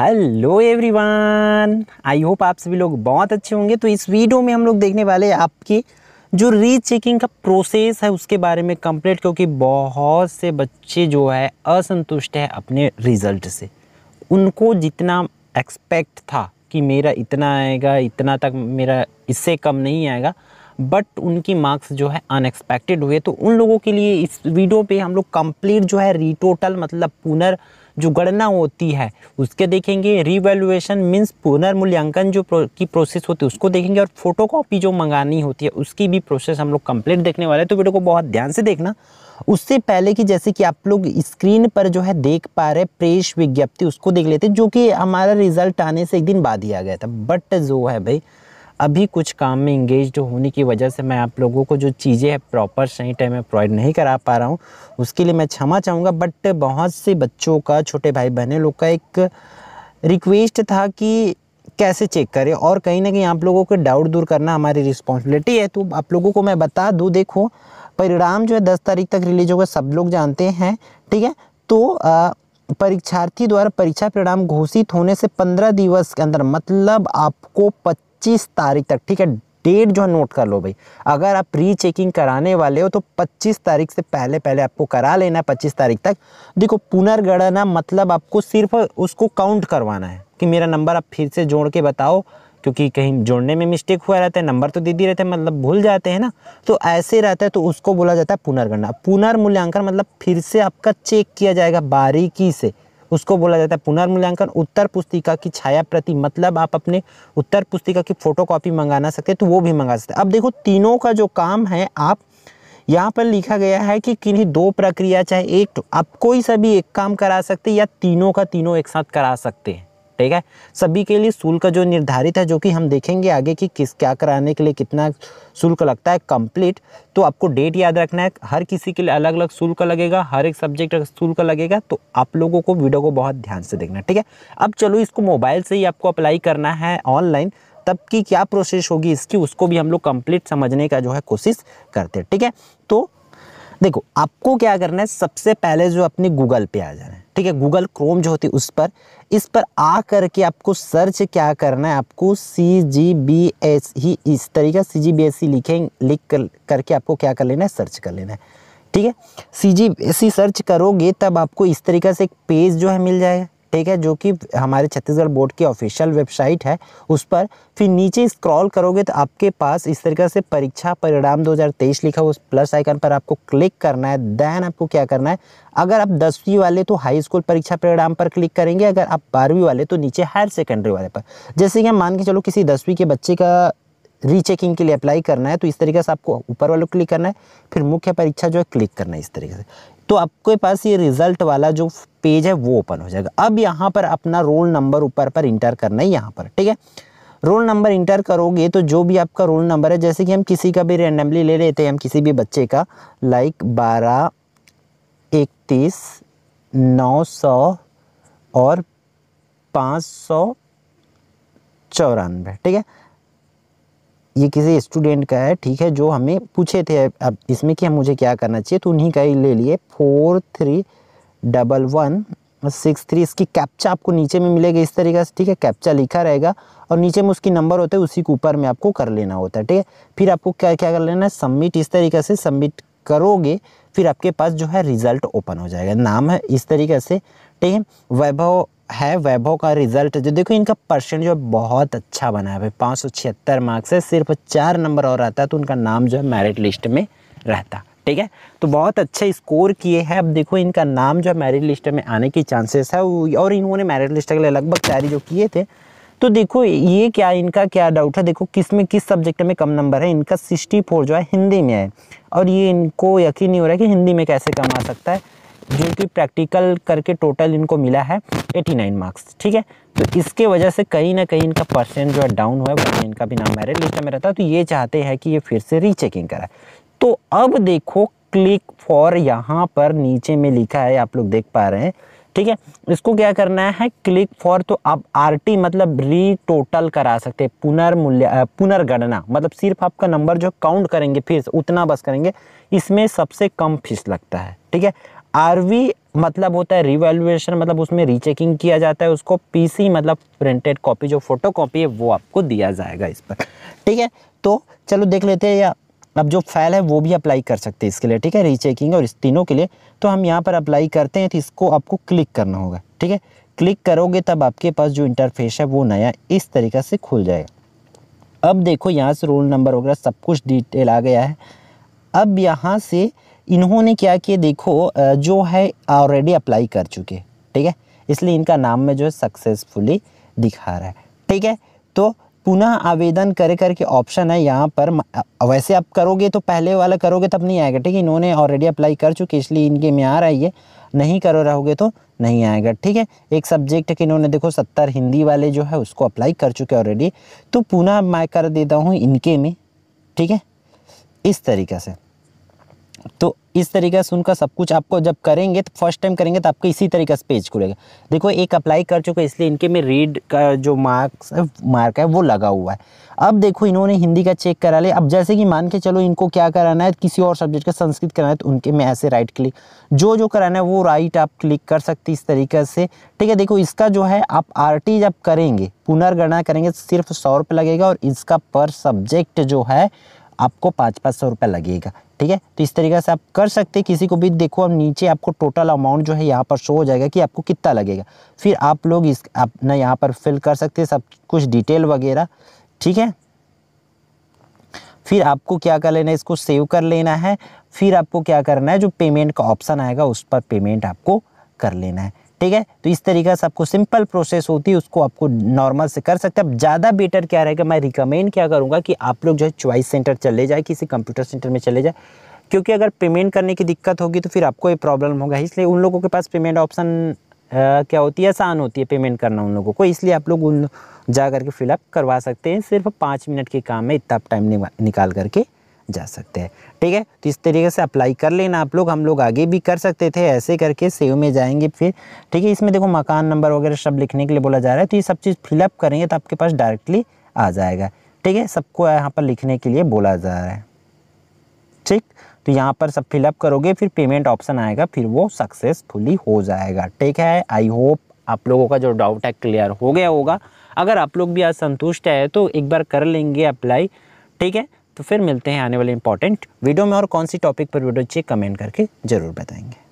hello everyone I hope आप सभी लोग बहुत अच्छे होंगे तो इस वीडियो में हम लोग देखने वाले आपकी जो री चेकिंग का प्रोसेस है उसके बारे में कंप्लीट क्योंकि बहुत से बच्चे जो है असंतुष्ट है अपने रिज़ल्ट से उनको जितना एक्सपेक्ट था कि मेरा इतना आएगा इतना तक मेरा इससे कम नहीं आएगा बट उनकी मार्क्स जो है अनएक्सपेक्टेड हुए तो उन लोगों के लिए इस वीडियो पे हम लोग कंप्लीट जो है रीटोटल मतलब पुनर् जो गणना होती है उसके देखेंगे रिवेल्युएशन मीन्स पुनर्मूल्यांकन जो प्रो, की प्रोसेस होती है उसको देखेंगे और फोटोकॉपी जो मंगानी होती है उसकी भी प्रोसेस हम लोग कंप्लीट देखने वाले हैं तो वीडियो को बहुत ध्यान से देखना उससे पहले कि जैसे कि आप लोग स्क्रीन पर जो है देख पा रहे प्रेस विज्ञप्ति उसको देख लेते जो कि हमारा रिजल्ट आने से एक दिन बाद ही आ गया था बट जो है भाई अभी कुछ काम में इंगेज होने की वजह से मैं आप लोगों को जो चीज़ें हैं प्रॉपर सही टाइम में प्रोवाइड नहीं करा पा रहा हूँ उसके लिए मैं क्षमा चाहूँगा बट बहुत से बच्चों का छोटे भाई बहने लोग का एक रिक्वेस्ट था कि कैसे चेक करें और कहीं ना कहीं आप लोगों के डाउट दूर करना हमारी रिस्पॉन्सिबिलिटी है तो आप लोगों को मैं बता दूँ देखो परिणाम जो है दस तारीख तक रिलीज होगा सब लोग जानते हैं ठीक है तो आ, परीक्षार्थी द्वारा परीक्षा परिणाम घोषित होने से पंद्रह दिवस के अंदर मतलब आपको पच पच्चीस तारीख तक ठीक है डेट जो है नोट कर लो भाई अगर आप प्री चेकिंग कराने वाले हो तो 25 तारीख से पहले पहले आपको करा लेना है 25 तारीख तक देखो पुनर्गणना मतलब आपको सिर्फ उसको काउंट करवाना है कि मेरा नंबर आप फिर से जोड़ के बताओ क्योंकि कहीं जोड़ने में मिस्टेक हुआ रहता है नंबर तो दीदी रहते हैं मतलब भूल जाते हैं ना तो ऐसे रहता है तो उसको बोला जाता है पुनर्गणना पुनर्मूल्यांकन मतलब फिर से आपका चेक किया जाएगा बारीकी से उसको बोला जाता है पुनर्मूल्यांकन उत्तर पुस्तिका की छाया प्रति मतलब आप अपने उत्तर पुस्तिका की फोटो कॉपी मंगाना सकते हैं तो वो भी मंगा सकते अब देखो तीनों का जो काम है आप यहाँ पर लिखा गया है कि किन्हीं दो प्रक्रिया चाहे एक तो आप कोई सा भी एक काम करा सकते या तीनों का तीनों एक साथ करा सकते हैं ठीक है सभी के लिए शुल्क जो निर्धारित है जो कि हम देखेंगे आगे कि किस क्या कराने के लिए कितना शुल्क लगता है कंप्लीट तो आपको डेट याद रखना है हर किसी के लिए अलग अलग शुल्क लगेगा हर एक सब्जेक्ट का शुल्क लगेगा तो आप लोगों को वीडियो को बहुत ध्यान से देखना ठीक है अब चलो इसको मोबाइल से ही आपको अप्लाई करना है ऑनलाइन तब की क्या प्रोसेस होगी इसकी उसको भी हम लोग कंप्लीट समझने का जो है कोशिश करते हैं ठीक है तो देखो आपको क्या करना है सबसे पहले जो अपने गूगल पे आ जाना है ठीक है गूगल क्रोम जो होती है उस पर इस पर आ करके आपको सर्च क्या करना है आपको सी जी बी एस ही इस तरीका सी जी बी एस ही लिखें लिख कर, करके आपको क्या कर लेना है सर्च कर लेना है ठीक है सी जी एस सर्च करोगे तब आपको इस तरीका से एक पेज जो है मिल जाएगा ठीक है जो कि हमारे छत्तीसगढ़ बोर्ड की ऑफिशियल वेबसाइट है उस पर फिर नीचे स्क्रॉल करोगे तो आपके पास इस तरीके से परीक्षा परिणाम 2023 लिखा हुआ उस प्लस आइकन पर आपको क्लिक करना है देन आपको क्या करना है अगर आप दसवीं वाले तो हाई स्कूल परीक्षा परिणाम पर क्लिक करेंगे अगर आप बारहवीं वाले तो नीचे हायर सेकेंडरी वाले पर जैसे कि हम मान के चलो किसी दसवीं के बच्चे का रीचेकिंग के लिए अप्लाई करना है तो इस तरीके से आपको ऊपर वाले क्लिक करना है फिर मुख्य परीक्षा जो है क्लिक करना है इस तरीके से तो आपके पास ये रिजल्ट वाला जो पेज है वो ओपन हो जाएगा अब यहाँ पर अपना रोल नंबर ऊपर पर इंटर करना है यहाँ पर ठीक है रोल नंबर इंटर करोगे तो जो भी आपका रोल नंबर है जैसे कि हम किसी का भी रेंडमली ले लेते हैं हम किसी भी बच्चे का लाइक बारह इकतीस नौ सौ और पाँच सौ चौरानवे ठीक है ये किसी स्टूडेंट का है ठीक है जो हमें पूछे थे अब इसमें कि हम मुझे क्या करना चाहिए तो उन्हीं का ही ले लिए four three double one six three इसकी कैप्चा आपको नीचे में मिलेगा इस तरीके से ठीक है कैप्चा लिखा रहेगा और नीचे में उसकी नंबर होता है उसी के ऊपर में आपको कर लेना होता है ठीक है फिर आपको क्या क्या कर लेना है सबमिट इस तरीके से सबमिट करोगे फिर आपके पास जो है रिजल्ट ओपन हो जाएगा नाम है इस तरीके से ठीक है वैभव है वैभव का रिजल्ट जो देखो इनका परसेंट जो है बहुत अच्छा बना है भाई पाँच सौ छिहत्तर मार्क्स है सिर्फ चार नंबर और आता है तो उनका नाम जो है मेरिट लिस्ट में रहता ठीक है तो बहुत अच्छे स्कोर किए हैं अब देखो इनका नाम जो है मेरिट लिस्ट में आने की चांसेस है और इन्होंने मेरिट लिस्ट के लिए लगभग तैयारी जो किए थे तो देखो ये क्या इनका क्या डाउट है देखो किस में किस सब्जेक्ट में कम नंबर है इनका सिक्सटी फोर जो है हिंदी में है और ये इनको यकीन नहीं हो रहा है कि हिंदी में कैसे कम आ सकता है जो कि प्रैक्टिकल करके टोटल इनको मिला है 89 मार्क्स ठीक है तो इसके वजह से कहीं ना कहीं इनका परसेंट जो है डाउन हुआ है वो इनका भी नाम मेरिट लिस्ट में रहता है तो ये चाहते हैं कि ये फिर से रीचेकिंग कराए तो अब देखो क्लिक फॉर यहाँ पर नीचे में लिखा है आप लोग देख पा रहे हैं ठीक है इसको क्या करना है क्लिक फॉर तो आप आरटी मतलब री टोटल करा सकते हैं पुनर्मूल्य पुनर्गणना मतलब सिर्फ आपका नंबर जो काउंट करेंगे फीस उतना बस करेंगे इसमें सबसे कम फीस लगता है ठीक है आरवी मतलब होता है रिवेल्युएशन मतलब उसमें रीचेकिंग किया जाता है उसको पीसी मतलब प्रिंटेड कॉपी जो फोटो कॉपी है वो आपको दिया जाएगा इस पर ठीक है तो चलो देख लेते हैं या अब जो फैल है वो भी अप्लाई कर सकते हैं इसके लिए ठीक है रीचेकिंग और इस तीनों के लिए तो हम यहाँ पर अप्लाई करते हैं तो इसको आपको क्लिक करना होगा ठीक है क्लिक करोगे तब आपके पास जो इंटरफेस है वो नया इस तरीका से खुल जाएगा अब देखो यहाँ से रोल नंबर वगैरह सब कुछ डिटेल आ गया है अब यहाँ से इन्होंने क्या किया देखो जो है ऑलरेडी अप्लाई कर चुके ठीक है इसलिए इनका नाम में जो है सक्सेसफुली दिखा रहा है ठीक है तो पुनः आवेदन करे करके ऑप्शन है यहाँ पर वैसे आप करोगे तो पहले वाला करोगे तब नहीं आएगा ठीक है इन्होंने ऑलरेडी अप्लाई कर चुके इसलिए इनके में आ रहा है ये नहीं करो रहोगे तो नहीं आएगा ठीक है एक सब्जेक्ट कि इन्होंने देखो सत्तर हिंदी वाले जो है उसको अप्लाई कर चुके ऑलरेडी तो पुनः मैं कर देता हूँ इनके में ठीक है इस तरीके से तो इस तरीके से उनका सब कुछ आपको जब करेंगे तो फर्स्ट टाइम करेंगे तो आपको इसी तरीके से पेज खुलेगा देखो एक अप्लाई कर चुका है इसलिए इनके में रीड का जो मार्क्स मार्क है वो लगा हुआ है अब देखो इन्होंने हिंदी का चेक करा लिया अब जैसे कि मान के चलो इनको क्या कराना है किसी और सब्जेक्ट का संस्कृत कराना है तो उनके में ऐसे राइट क्लिक जो जो कराना है वो राइट आप क्लिक कर सकती इस तरीके से ठीक है देखो इसका जो है आप आर जब करेंगे पुनर्गणना करेंगे तो सिर्फ सौ लगेगा और इसका पर सब्जेक्ट जो है आपको पाँच पाँच सौ रुपये लगेगा ठीक है तो इस तरीके से आप कर सकते हैं किसी को भी देखो अब नीचे आपको टोटल अमाउंट जो है यहाँ पर शो हो जाएगा कि आपको कितना लगेगा फिर आप लोग इस अपना यहाँ पर फिल कर सकते हैं सब कुछ डिटेल वगैरह ठीक है फिर आपको क्या कर लेना है इसको सेव कर लेना है फिर आपको क्या करना है जो पेमेंट का ऑप्शन आएगा उस पर पेमेंट आपको कर लेना है ठीक है तो इस तरीके से आपको सिंपल प्रोसेस होती है उसको आपको नॉर्मल से कर सकते हैं अब ज़्यादा बेटर क्या रहेगा मैं रिकमेंड क्या करूँगा कि आप लोग जो है चॉइस सेंटर चले जाए किसी कंप्यूटर सेंटर में चले जाए क्योंकि अगर पेमेंट करने की दिक्कत होगी तो फिर आपको ये प्रॉब्लम होगा इसलिए उन लोगों के पास पेमेंट ऑप्शन क्या होती है आसान होती है पेमेंट करना उन लोगों को इसलिए आप लोग उन जा करके फिलअप करवा सकते हैं सिर्फ पाँच मिनट के काम में इतना टाइम निकाल करके जा सकते हैं ठीक है तो इस तरीके से अप्लाई कर लेना आप लोग हम लोग आगे भी कर सकते थे ऐसे करके सेव में जाएंगे फिर ठीक है इसमें देखो मकान नंबर वगैरह सब लिखने के लिए बोला जा रहा है तो ये सब चीज़ फिलअप करेंगे तो आपके पास डायरेक्टली आ जाएगा ठीक है सबको यहाँ पर लिखने के लिए बोला जा रहा है ठीक तो यहाँ पर सब फिलअप करोगे फिर पेमेंट ऑप्शन आएगा फिर वो सक्सेसफुली हो जाएगा ठीक है आई होप आप लोगों का जो डाउट है क्लियर हो गया होगा अगर आप लोग भी आज संतुष्ट है तो एक बार कर लेंगे अप्लाई ठीक है तो फिर मिलते हैं आने वाले इंपॉर्टेंट वीडियो में और कौन सी टॉपिक पर वीडियो चाहिए कमेंट करके ज़रूर बताएंगे